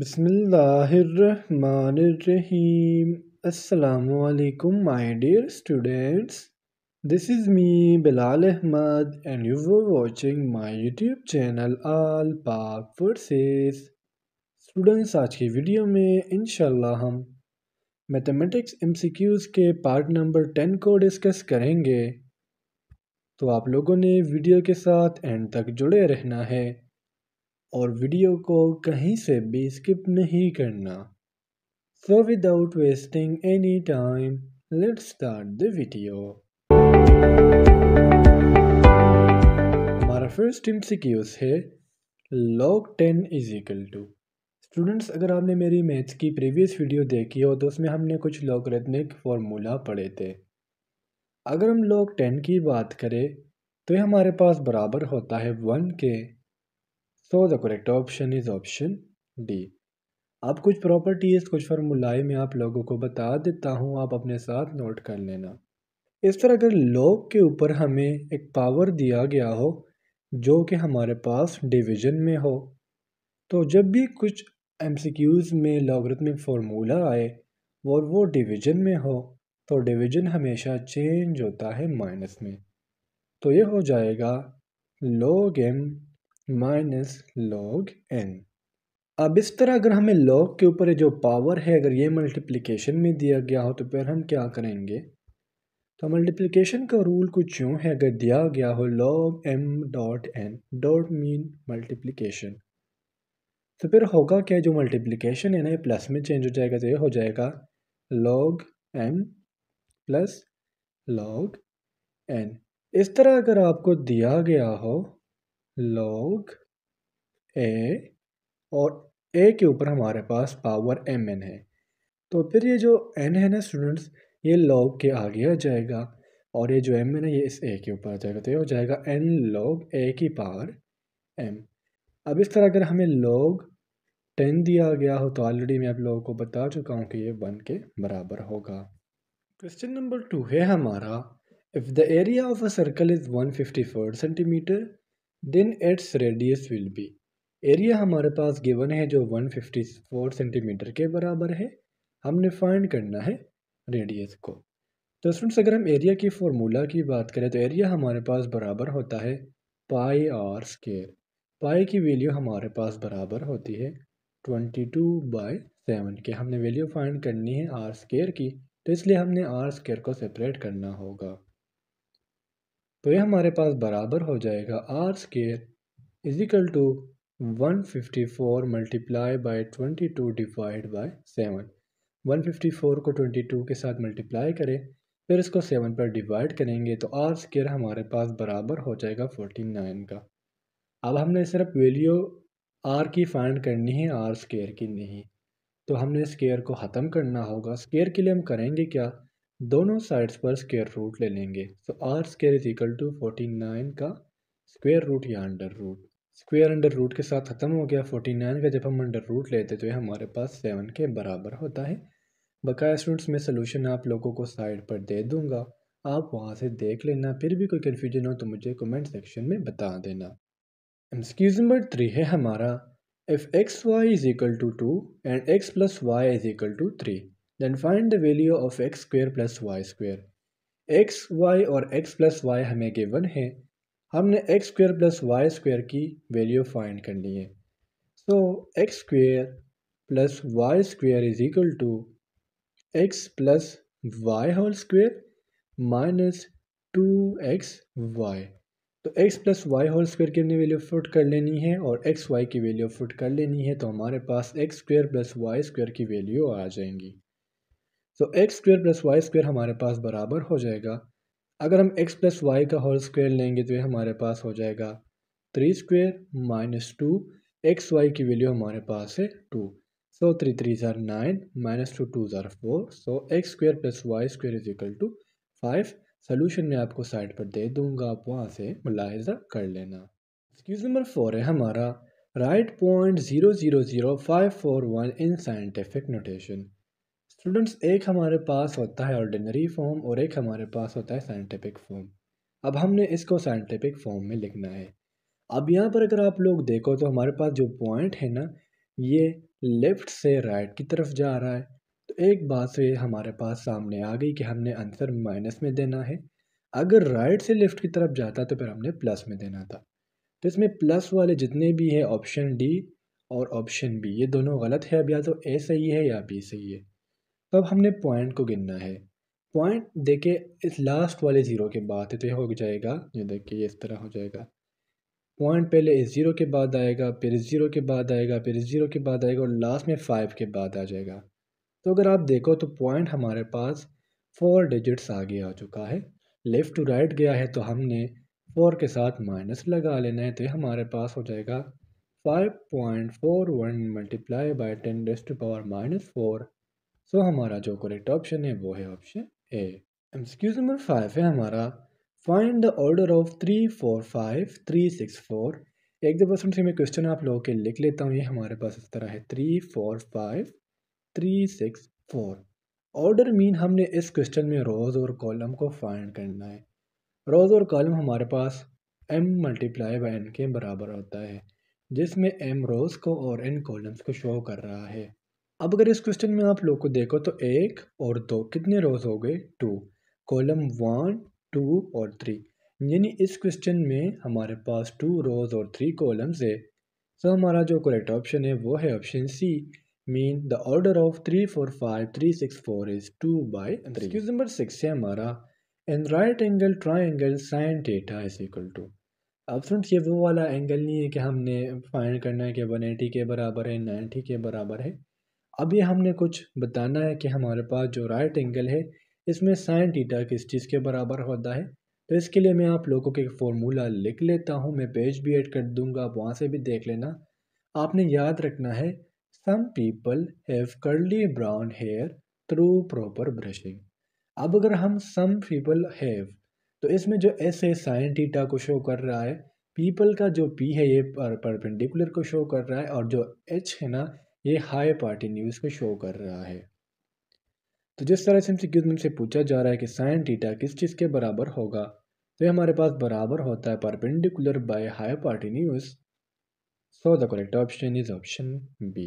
बसमीम् अलकुम my dear students this is me Bilal Ahmad and you were watching my YouTube channel all Pak forces students आज की video में इन हम मैथमेटिक्स एम के पार्ट नंबर टेन को डिस्कस करेंगे तो आप लोगों ने वीडियो के साथ एंड तक जुड़े रहना है और वीडियो को कहीं से भी स्किप नहीं करना so without wasting any time let start the video हमारा फर्स्ट टीम सिक्यूज है log ten is equal to students अगर आपने मेरी मैथ्स की प्रीवियस वीडियो देखी हो तो उसमें हमने कुछ लॉगरिथमिक फार्मूला पढ़े थे अगर हम लॉग टेन की बात करें तो ये हमारे पास बराबर होता है वन के so the correct option is option D अब कुछ प्रॉपर्टीज़ कुछ फार्मूलाए मैं आप लोगों को बता देता हूँ आप अपने साथ नोट कर लेना इस तरह अगर लॉग के ऊपर हमें एक पावर दिया गया हो जो कि हमारे पास डिवीजन में हो तो जब भी कुछ एम में में फार्मूला आए और वो डिवीजन में हो तो डिवीजन हमेशा चेंज होता है माइनस में तो ये हो जाएगा log M minus log N अब इस तरह अगर हमें लॉग के ऊपर जो पावर है अगर ये मल्टीप्लिकेशन में दिया गया हो तो फिर हम क्या करेंगे तो मल्टीप्लिकेशन का रूल कुछ यूँ है अगर दिया गया हो log M dot N dot mean multiplication तो फिर होगा क्या जो मल्टीप्लिकेशन है ना ये प्लस में चेंज हो जाएगा तो ये हो जाएगा log M plus log N इस तरह अगर आपको दिया गया हो लॉग ए और ए के ऊपर हमारे पास पावर एम एन है तो फिर ये जो एन है ना स्टूडेंट्स ये लॉग के आगे आ जाएगा और ये जो एम एन है ये इस ए के ऊपर आ जाएगा तो ये हो जाएगा एन लॉग ए की पावर एम अब इस तरह अगर हमें लॉग टेन दिया गया हो तो ऑलरेडी मैं आप लोगों को बता चुका हूँ कि ये वन के बराबर होगा क्वेश्चन नंबर टू है हमारा if the area of a circle is one fifty four centimeter then its radius will be area हमारे पास गिवन है जो 154 सेंटीमीटर के बराबर है हमने फाइंड करना है रेडियस को तो स्टूडेंट्स अगर हम एरिया की फार्मूला की बात करें तो एरिया हमारे पास बराबर होता है पाई आर स्केयर पाई की वैल्यू हमारे पास बराबर होती है 22 टू बाई सेवन के हमने वैल्यू फाइंड करनी है आर स्केयर की तो इसलिए हमने आर स्केयर को सेपरेट करना होगा तो ये हमारे पास बराबर हो जाएगा R square is equal to one fifty four multiply by twenty two divide by seven one fifty four को ट्वेंटी टू के साथ मल्टीप्लाई करें फिर इसको सेवन पर डिवाइड करेंगे तो आर स्केयर हमारे पास बराबर हो जाएगा फोर्टी नाइन का अब हमने सिर्फ वैल्यू आर की फाइंड करनी है आर स्केयर की नहीं तो हमने स्केयर को ख़त्म करना होगा स्केयर के लिए हम करेंगे क्या दोनों साइड्स पर स्क्वेयर रूट ले लेंगे so R square is equal to forty nine का स्क्वेयर रूट या under root square under root के साथ ख़त्म हो गया फोर्टी नाइन का जब हम अंडर रूट लेते तो ये हमारे पास सेवन के बराबर होता है बकाया स्टूडेंट्स में सोल्यूशन आप लोगों को साइड पर दे दूँगा आप वहाँ से देख लेना फिर भी कोई कन्फ्यूजन हो तो मुझे कमेंट सेक्शन में बता देना एक्सक्यूज नंबर थ्री है हमारा if X Y is equal to two and X plus Y is equal to three then find the value of X square plus Y square X Y और X plus Y हमें given है हमने X square plus Y square की value find करनी है so X square plus Y square is equal to X plus Y whole square minus two X Y तो x plus Y whole square की हमने value put कर लेनी है और एक्स वाई की वैल्यू फुट कर लेनी है तो हमारे पास X square plus Y square की वैल्यू आ जाएंगी so X square plus Y square हमारे पास बराबर हो जाएगा अगर हम एक्स प्लस वाई का होल स्क्वेयर लेंगे तो ये हमारे पास हो जाएगा three square minus two X Y की वैल्यू हमारे पास है टू सो थ्री थ्री ज़ार नाइन माइनस टू टू ज़ार four so X square plus Y square is equal to five solution मैं आपको साइड पर दे दूंगा आप वहाँ से मुलाहजा कर लेना एक्सक्यूज नंबर फोर है हमारा write point zero zero zero five four one in scientific notation students एक हमारे पास होता है ऑर्डिनरी फॉर्म और एक हमारे पास होता है साइंटिफिक फॉर्म अब हमने इसको साइंटिफिक फॉर्म में लिखना है अब यहाँ पर अगर आप लोग देखो तो हमारे पास जो पॉइंट है ना ये लेफ़्ट से राइट की तरफ जा रहा है तो एक बात से हमारे पास सामने आ गई कि हमने आंसर माइनस में देना है अगर राइट से लेफ़्ट की तरफ जाता तो फिर हमने प्लस में देना था तो इसमें प्लस वाले जितने भी हैं ऑप्शन डी और ऑप्शन बी ये दोनों गलत है अब या तो ए सही है या बी सही है तो अब हमने पॉइंट को गिनना है पॉइंट देखिए इस लास्ट वाले ज़ीरो के बाद है तो ये हो जाएगा ये देखिए ये इस तरह हो जाएगा पॉइंट पहले इस ज़ीरो के बाद आएगा फिर इस ज़ीरो के बाद आएगा फिर इस ज़ीरो के बाद आएगा और लास्ट में फ़ाइव के बाद आ जाएगा तो अगर आप देखो तो पॉइंट हमारे पास फोर डिजिट्स आगे आ चुका है लेफ़्ट टू राइट गया है तो हमने फोर के साथ माइनस लगा लेना है तो हमारे पास हो जाएगा five point four one multiply by ten डेस्ट power minus four so so, हमारा जो करेक्ट ऑप्शन है वो है ऑप्शन ए एक्सक्यूज नंबर फाइव है हमारा find the order of three four five three six four एक दो परसेंट से मैं क्वेश्चन आप लोगों के लिख लेता हूँ ये हमारे पास इस तरह है three four five three six four order mean हमने इस क्वेश्चन में रोज़ और कॉलम को फाइंड करना है रोज़ और कॉलम हमारे पास एम मल्टीप्लाई बाई एन के बराबर होता है जिसमें एम रोज़ को और एन कॉलम्स को शो कर रहा है अब अगर इस क्वेश्चन में आप लोग को देखो तो एक और दो कितने रोज हो गए टू कॉलम वन टू और थ्री यानी इस क्वेश्चन में हमारे पास टू रोज और थ्री कॉलम्स है सो हमारा जो करेक्ट ऑप्शन है वो है option C mean the order of three four five three six four is two by three question number six है हमारा and right angle triangle sine theta is equal to अब friends ये वो वाला angle नहीं है कि हमने फाइंड करना है कि वन एटी के बराबर है नाइन्टी के बराबर है अभी हमने कुछ बताना है कि हमारे पास जो राइट एंगल है इसमें साइन टीटा किस चीज़ के बराबर होता है तो इसके लिए मैं आप लोगों के फॉर्मूला लिख लेता हूँ मैं पेज भी ऐड कर दूँगा आप वहाँ से भी देख लेना आपने याद रखना है some people have curly brown hair through proper brushing अब अगर हम सम पीपल हैव तो इसमें जो एस है साइन टीटा को शो कर रहा है पीपल का जो पी है ये परपेंडिकुलर को शो कर रहा है और जो एच है ना ये हाई पार्टी न्यूज़ में शो कर रहा है तो जिस तरह से हमसे से पूछा जा रहा है कि साइन टीटा किस चीज़ के बराबर होगा तो ये हमारे पास बराबर होता है perpendicular by hypotenuse so the correct option is option B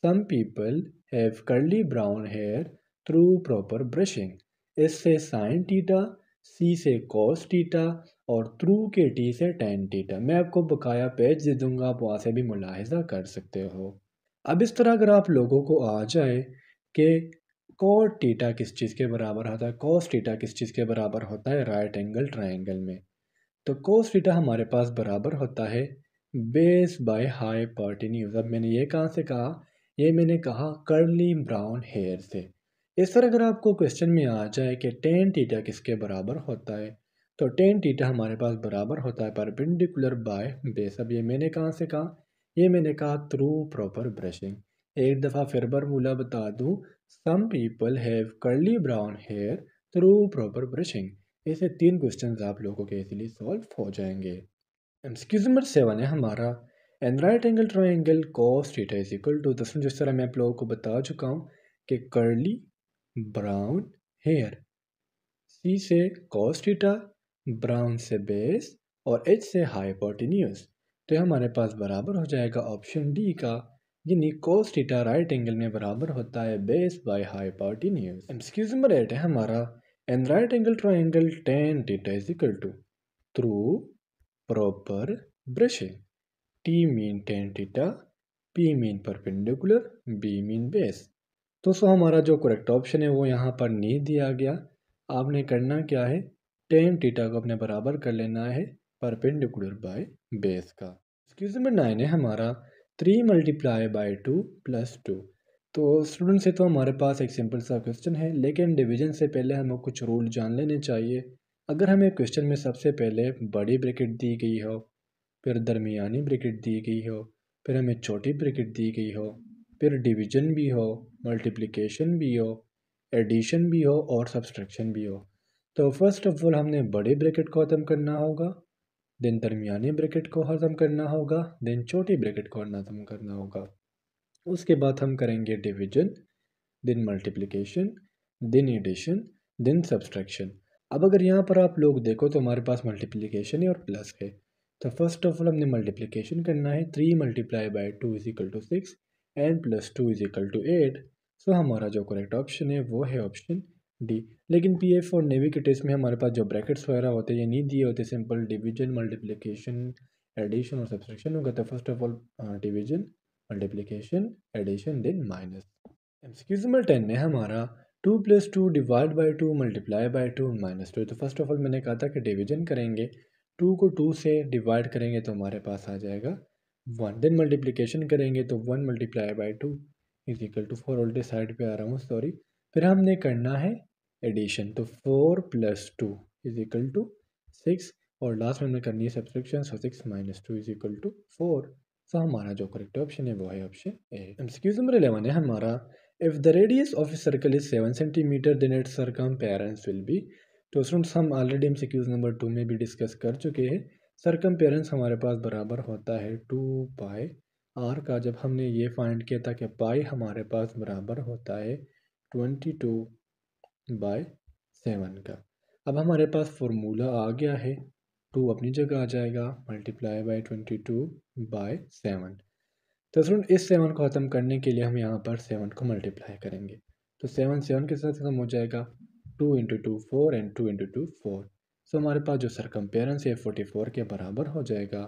some people have curly brown hair through proper brushing S से साइन टीटा सी से कॉस टीटा और थ्रू के टी से टेन टीटा मैं आपको बकाया page दे दूंगा आप वहाँ से भी मुलाहजा कर सकते हो अब इस तरह अगर आप लोगों को आ जाए कि कॉट टीटा किस चीज़ के बराबर होता है कॉस टीटा किस चीज़ के बराबर होता है राइट एंगल ट्राइंगल में तो कोस टीटा हमारे पास बराबर होता है बेस बाय हाई पार्टिन्यूज अब मैंने ये कहाँ से कहा ये मैंने कहा कर्ली ब्राउन हेयर से इस तरह अगर आपको क्वेश्चन में आ जाए कि टेन टीटा किसके बराबर होता है तो टेन टीटा हमारे पास बराबर होता है परपेंडिकुलर बाय बेस अब ये मैंने कहाँ से कहा ये मैंने कहा थ्रू प्रॉपर ब्रशिंग एक दफ़ा फिर बरमूला बता दूँ some people have curly brown hair through proper brushing ऐसे तीन क्वेश्चन आप लोगों के इसलिए सॉल्व हो जाएंगे एम्सक्यूज नंबर सेवन है हमारा and right angle triangle cos theta is equal to दस जिस तरह मैं आप लोगों को बता चुका हूँ कि कर्ली ब्राउन हेयर सी से कॉस थीटा ब्राउन से बेस और एच से हाइपोटिन्यूज़ तो हमारे पास बराबर हो जाएगा ऑप्शन डी का यानी कोस थीटा राइट एंगल में बराबर होता है base by hypotenuse MCQs number eight है हमारा and right angle angle tan theta is equal to through proper brushing T mean tan theta P mean perpendicular B mean base तो so हमारा जो correct option है वो यहाँ पर नहीं दिया गया आपने करना क्या है टेन टीटा को अपने बराबर कर लेना है परपेंडिकुलर बाय बेस का क्वेश्चन नंबर नाइन है हमारा three multiply by two plus two तो स्टूडेंट से तो हमारे पास एक सिंपल सा क्वेश्चन है लेकिन डिवीजन से पहले हमें कुछ रूल जान लेने चाहिए अगर हमें क्वेश्चन में सबसे पहले बड़ी ब्रैकेट दी गई हो फिर दरमियानी ब्रैकेट दी गई हो फिर हमें छोटी ब्रैकेट दी गई हो फिर डिवीजन भी हो मल्टीप्लिकेशन भी हो एडिशन भी हो और सब्सट्रक्शन भी हो तो फर्स्ट ऑफ ऑल हमने बड़े ब्रैकेट को ख़त्म करना होगा देन दरमियाने ब्रैकेट को हज़म करना होगा देन छोटी ब्रैकेट को नजम करना होगा उसके बाद हम करेंगे division then multiplication then addition then subtraction अब अगर यहाँ पर आप लोग देखो तो हमारे पास मल्टीप्लिकेशन है और प्लस है तो फर्स्ट ऑफ ऑल हमने मल्टीप्लिकेशन करना है three multiply by two is equal to six and plus two is equal to eight so हमारा जो करेक्ट ऑप्शन है वो है ऑप्शन डी लेकिन पी एफ और नेवी के टेस्ट में हमारे पास जो ब्रैकेट्स वगैरह होते हैं ये नहीं दिए होते सिंपल डिवीजन मल्टीप्लिकेशन एडिशन और हो होगा तो first of all division multiplication addition then minus MCQs number ten में हमारा two plus two divide by two multiply by two minus two तो फर्स्ट ऑफ ऑल मैंने कहा था कि डिवीजन करेंगे टू को टू से डिवाइड करेंगे तो हमारे पास आ जाएगा वन देन मल्टीप्लिकेशन करेंगे तो one multiply by two is equal to four ऑल्टी साइड पे आ रहा हूँ सॉरी फिर हमने करना है एडिशन तो four plus two is equal to six और लास्ट में हमने करनी है subscription so six minus two is equal to four so हमारा जो करेक्ट ऑप्शन है वो है option A MCQs number eleven है हमारा if the radius of a circle is seven centimetre then it circumference will be तो students हम already MCQs number two में भी डिस्कस कर चुके हैं सरकम पेरेंट्स हमारे पास बराबर होता है टू पाई आर का जब हमने ये फाइंड किया था कि पाई हमारे पास बराबर होता है ट्वेंटी टू बाय सेवन का अब हमारे पास फॉर्मूला आ गया है टू अपनी जगह आ जाएगा multiply by twenty two by seven तो स्टूडेंट इस सेवन को ख़त्म करने के लिए हम यहाँ पर सेवन को मल्टीप्लाई करेंगे तो सेवन सेवन के साथ खत्म हो जाएगा two into two four and two into two four so हमारे पास जो सरकम्पेरेंस है फोर्टी फोर के बराबर हो जाएगा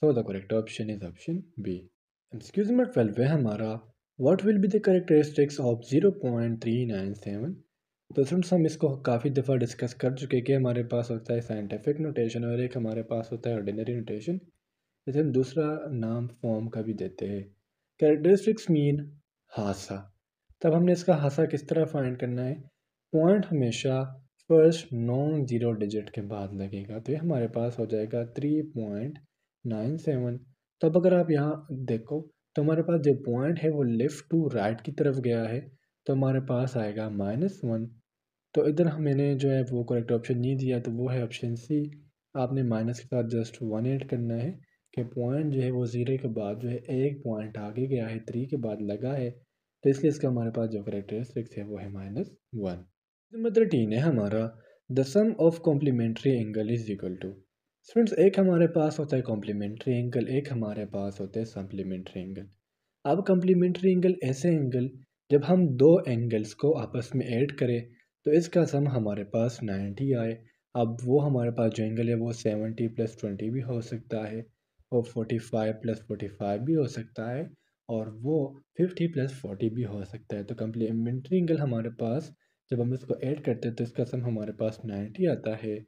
so the correct option is option B M number twelve है हमारा what will be the characteristics of zero point three nine seven तो फ्रेंड्स हम इसको काफ़ी दफ़ा डिस्कस कर चुके हैं कि हमारे पास होता है साइंटिफिक नोटेशन और एक हमारे पास होता है ऑर्डिनरी नोटेशन जैसे हम दूसरा नाम फॉर्म का भी देते हैं करेक्टरिस्टिक्स मीन हादसा तब हमने इसका हादसा किस तरह फाइंड करना है पॉइंट हमेशा फर्स्ट नॉन ज़ीरो डिजिट के बाद लगेगा तो ये हमारे पास हो जाएगा थ्री पॉइंट नाइन सेवन तब अगर आप यहाँ देखो तो हमारे पास जो पॉइंट है वो लेफ़्ट टू राइट की तरफ गया है तो हमारे पास आएगा माइनस वन तो इधर हमने जो है वो करेक्ट ऑप्शन नहीं दिया तो वो है ऑप्शन सी आपने माइनस के साथ जस्ट वन एड करना है कि पॉइंट जो है वो ज़ीरो के बाद जो है एक पॉइंट आगे गया है थ्री के बाद लगा है तो इसलिए इसका हमारे पास जो करेक्टरिस्टिक्स है वो है माइनस वन नंबर थर्टीन है हमारा the sum of complementary angle is equal to students एक हमारे पास होता है कॉम्प्लीमेंट्री एंगल एक हमारे पास होता है सप्लीमेंट्री एंगल अब कॉम्प्लीमेंट्री एंगल ऐसे एंगल जब हम दो एंगल्स को आपस में ऐड करें तो इसका सम हमारे पास 90 आए अब वो हमारे पास जो एंगल है वो 70 प्लस ट्वेंटी भी हो सकता है वो 45 प्लस 45 भी हो सकता है और वो 50 प्लस 40 भी हो सकता है तो कम्प्लीमेंट्री एंगल हमारे पास जब हम इसको ऐड करते हैं तो इसका सम हमारे पास 90 आता है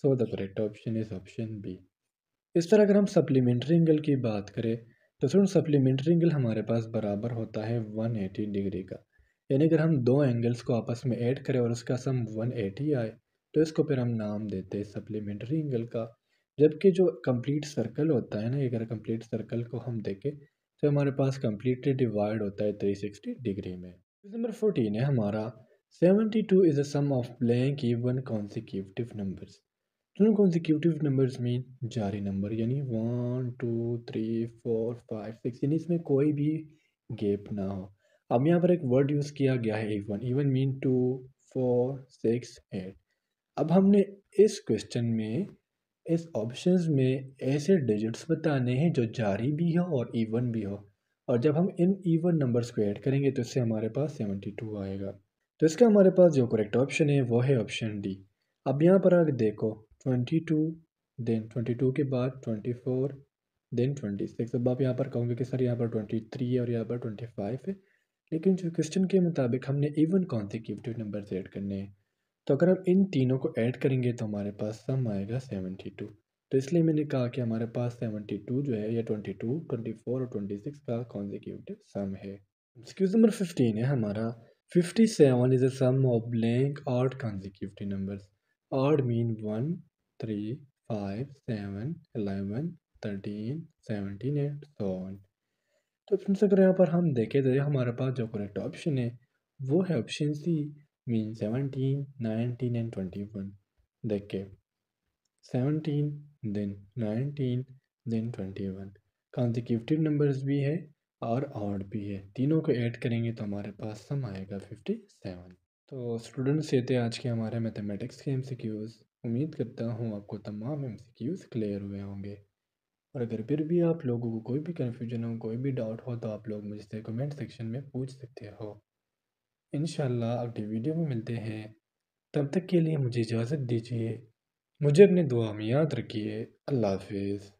so the correct option is option B इस तरह अगर हम सप्लीमेंट्री एंगल की बात करें तो सुन सप्लीमेंट्री एंगल हमारे पास बराबर होता है 180 डिग्री का यानी अगर हम दो एंगल्स को आपस में ऐड करें और उसका सम 180 आए तो इसको फिर हम नाम देते हैं सप्लीमेंट्री एंगल का जबकि जो कंप्लीट सर्कल होता है ना अगर कंप्लीट सर्कल को हम देखें तो हमारे पास कम्प्लीटली डिवाइड होता है सिक्सटी डिग्री में नंबर फोर्टीन है हमारा seventy two is a sum of blank even consecutive numbers दोनों कॉन्जिक्यूटिव नंबर्स में जारी नंबर यानी one two three four five six यानी इसमें कोई भी गैप ना हो अब यहाँ पर एक वर्ड यूज़ किया गया है even even mean two four six eight अब हमने इस क्वेश्चन में इस ऑप्शंस में ऐसे डिजिट्स बताने हैं जो जारी भी हो और इवन भी हो और जब हम इन इवन नंबर्स को ऐड करेंगे तो इससे हमारे पास सेवेंटी टू आएगा तो इसका हमारे पास जो करेक्ट ऑप्शन है वो है ऑप्शन डी अब यहाँ पर आगे देखो twenty two then twenty two के बाद twenty four then twenty six अब आप यहाँ पर कहोगे कि सर यहाँ पर ट्वेंटी थ्री है और यहाँ पर ट्वेंटी फाइव है लेकिन जो क्वेश्चन के मुताबिक हमने इवन कॉन्सिक्यूटिव नंबर ऐड करने हैं तो अगर हम इन तीनों को ऐड करेंगे तो हमारे पास सम आएगा सेवेंटी टू तो इसलिए मैंने कहा कि हमारे पास सेवेंटी टू जो है या ट्वेंटी टू ट्वेंटी फोर और ट्वेंटी सिक्स का कॉन्जिक्यूटिव सम है एक्सक्यूज नंबर फिफ्टीन है हमारा fifty seven is a sum of blank odd consecutive numbers odd mean one three five seven 11, thirteen seventeen and so on तो friends अगर यहाँ पर हम देखें तो हमारे पास जो करेक्ट ऑप्शन है वो है option C mean seventeen nineteen and twenty one देखे seventeen then nineteen then twenty one consecutive numbers भी है और ऑड भी है तीनों को ऐड करेंगे तो हमारे पास सम आएगा फिफ्टी सेवन तो स्टूडेंट्स ये थे आज के हमारे मैथमेटिक्स के एम सी क्यूज़ उम्मीद करता हूँ आपको तमाम क्यूज़ क्लियर हुए होंगे और अगर फिर भी आप लोगों को कोई भी कन्फ्यूजन हो कोई भी डाउट हो तो आप लोग मुझसे कमेंट सेक्शन में पूछ सकते हो इन अगली वीडियो में मिलते हैं तब तक के लिए मुझे इजाज़त दीजिए मुझे अपने दुआ में याद रखिए अल्लाह हाफिज़